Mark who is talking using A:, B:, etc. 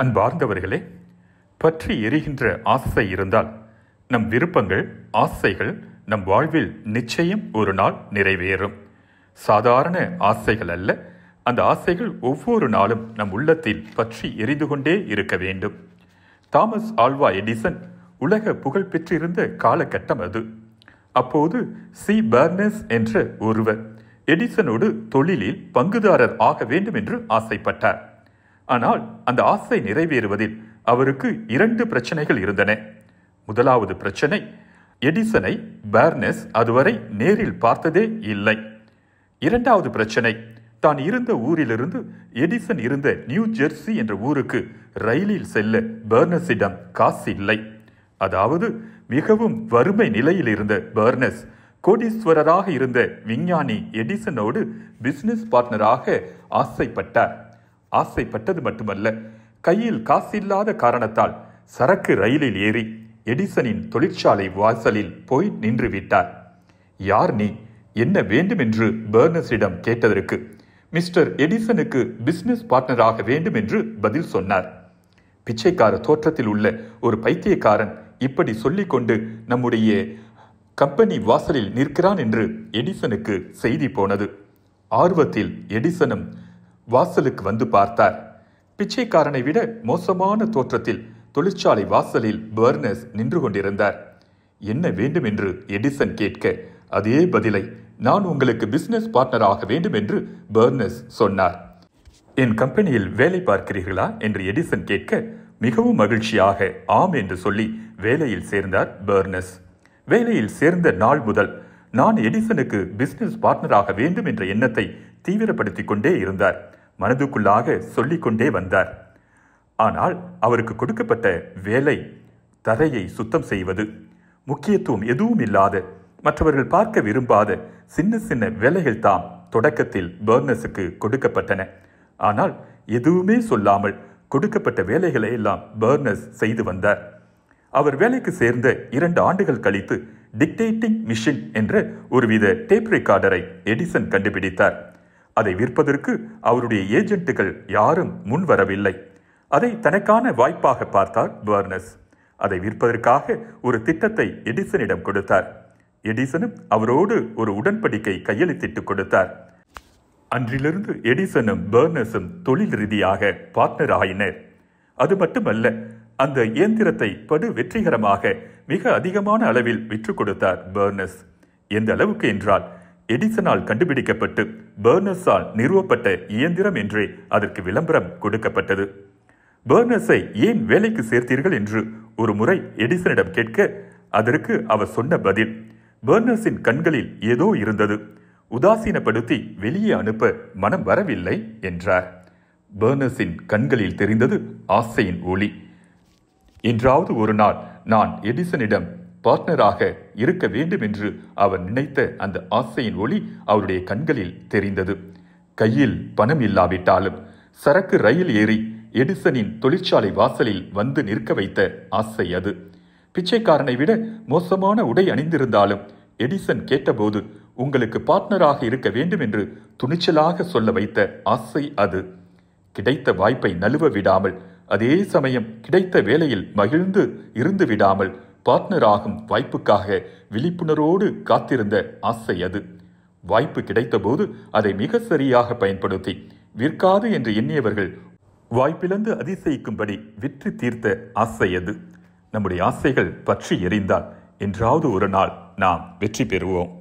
A: அன்பார்ந்தவர்களே பற்றி எரிகின்ற ஆசை இருந்தால் நம் விருப்பங்கள் ஆசைகள் நம் வாழ்வில் நிச்சயம் ஒரு நாள் நிறைவேறும் சாதாரண ஆசைகள் அல்ல அந்த ஆசைகள் ஒவ்வொரு நாளும் நம் உள்ளத்தில் பற்றி எரிந்து கொண்டே இருக்க வேண்டும் தாமஸ் ஆல்வா எடிசன் உலக புகழ் பெற்றிருந்த காலகட்டம் அது அப்போது சி பர்னஸ் என்ற ஒருவர் எடிசனோடு தொழிலில் பங்குதாரர் ஆக வேண்டும் என்று ஆசைப்பட்டார் ஆனால் அந்த ஆசை நிறைவேறுவதில் அவருக்கு இரண்டு பிரச்சனைகள் இருந்தன முதலாவது பிரச்சனை எடிசனை பேர்னஸ் அதுவரை நேரில் பார்த்ததே இல்லை இரண்டாவது பிரச்சனை தான் இருந்த ஊரிலிருந்து எடிசன் இருந்த நியூ ஜெர்சி என்ற ஊருக்கு ரயிலில் செல்ல பேர்னஸிடம் காசு இல்லை அதாவது மிகவும் வறுமை நிலையில் இருந்த பேர்னஸ் கோடீஸ்வரராக இருந்த விஞ்ஞானி எடிசனோடு பிசினஸ் பார்ட்னராக ஆசைப்பட்டார் ஆசைப்பட்டது மட்டுமல்ல கையில் இல்லாத காரணத்தால் சரக்கு ரயிலில் ஏறி எடிசனின் தொழிற்சாலை வாசலில் போய் நின்று விட்டார் யார் நீ என்ன வேண்டுமென்று பேர்னஸிடம் கேட்டதற்கு மிஸ்டர் எடிசனுக்கு பிசினஸ் பார்ட்னராக வேண்டும் என்று பதில் சொன்னார் பிச்சைக்கார தோற்றத்தில் உள்ள ஒரு பைத்தியக்காரன் இப்படி சொல்லிக்கொண்டு நம்முடைய கம்பெனி வாசலில் நிற்கிறான் என்று எடிசனுக்கு செய்தி போனது ஆர்வத்தில் எடிசனும் வாசலுக்கு வந்து பார்த்தார் பிச்சைக்காரனை விட மோசமான தோற்றத்தில் தொழிற்சாலை வாசலில் பர்னஸ் நின்று கொண்டிருந்தார் என்ன வேண்டும் என்று எடிசன் கேட்க அதே பதிலை நான் உங்களுக்கு பிசினஸ் பார்ட்னர் ஆக வேண்டும் என்று பர்னஸ் சொன்னார் என் கம்பெனியில் வேலை பார்க்கிறீர்களா என்று எடிசன் கேட்க மிகவும் மகிழ்ச்சியாக ஆம் என்று சொல்லி வேலையில் சேர்ந்தார் பர்னஸ் வேலையில் சேர்ந்த நாள் முதல் நான் எடிசனுக்கு பிசினஸ் பார்ட்னராக வேண்டும் என்ற எண்ணத்தை தீவிரப்படுத்திக் கொண்டே இருந்தார் மனதுக்குள்ளாக கொண்டே வந்தார் ஆனால் அவருக்கு கொடுக்கப்பட்ட வேலை தரையை சுத்தம் செய்வது முக்கியத்துவம் எதுவும் இல்லாத மற்றவர்கள் பார்க்க விரும்பாத சின்ன சின்ன வேலைகள் தாம் தொடக்கத்தில் பர்னஸுக்கு கொடுக்கப்பட்டன ஆனால் எதுவுமே சொல்லாமல் கொடுக்கப்பட்ட வேலைகளை எல்லாம் பர்னஸ் செய்து வந்தார் அவர் வேலைக்கு சேர்ந்த இரண்டு ஆண்டுகள் கழித்து டிக்டேட்டிங் மிஷின் என்ற ஒருவித டேப் ரெக்கார்டரை எடிசன் கண்டுபிடித்தார் அதை விற்பதற்கு அவருடைய ஏஜென்ட்டுகள் யாரும் முன்வரவில்லை அதை தனக்கான வாய்ப்பாக பார்த்தார் பர்னஸ் அதை விற்பதற்காக ஒரு திட்டத்தை எடிசனிடம் கொடுத்தார் எடிசனும் அவரோடு ஒரு உடன்படிக்கை கையெழுத்திட்டு கொடுத்தார் அன்றிலிருந்து எடிசனும் பர்னஸும் தொழில் ரீதியாக பார்ட்னர் ஆயினர் அது மட்டுமல்ல அந்த இயந்திரத்தை படு வெற்றிகரமாக மிக அதிகமான அளவில் விற்று கொடுத்தார் பர்னஸ் எந்த அளவுக்கு என்றால் எடிசனால் கண்டுபிடிக்கப்பட்டு பேர்னஸால் நிறுவப்பட்ட இயந்திரம் என்றே அதற்கு விளம்பரம் கொடுக்கப்பட்டது பேர்னஸை ஏன் வேலைக்கு சேர்த்தீர்கள் என்று ஒரு முறை எடிசனிடம் கேட்க அதற்கு அவர் சொன்ன பதில் பேர்னஸின் கண்களில் ஏதோ இருந்தது உதாசீனப்படுத்தி வெளியே அனுப்ப மனம் வரவில்லை என்றார் பேர்னஸின் கண்களில் தெரிந்தது ஆசையின் ஒளி என்றாவது ஒரு நாள் நான் எடிசனிடம் பார்ட்னராக இருக்க வேண்டும் என்று அவர் நினைத்த அந்த ஆசையின் ஒளி அவருடைய கண்களில் தெரிந்தது கையில் பணம் இல்லாவிட்டாலும் சரக்கு ரயில் ஏறி எடிசனின் தொழிற்சாலை வாசலில் வந்து நிற்க வைத்த ஆசை அது பிச்சைக்காரனை விட மோசமான உடை அணிந்திருந்தாலும் எடிசன் கேட்டபோது உங்களுக்கு பார்ட்னராக இருக்க வேண்டும் என்று துணிச்சலாக சொல்ல வைத்த ஆசை அது கிடைத்த வாய்ப்பை நழுவ விடாமல் அதே சமயம் கிடைத்த வேலையில் மகிழ்ந்து இருந்து விடாமல் பார்ட்னர் ஆகும் வாய்ப்புக்காக விழிப்புணர்வோடு காத்திருந்த ஆசை அது வாய்ப்பு கிடைத்தபோது அதை மிக சரியாக பயன்படுத்தி விற்காது என்று எண்ணியவர்கள் வாய்ப்பிழந்து அதிசயிக்கும்படி விற்று தீர்த்த ஆசை அது நம்முடைய ஆசைகள் பற்றி எறிந்தால் என்றாவது ஒரு நாள் நாம் வெற்றி பெறுவோம்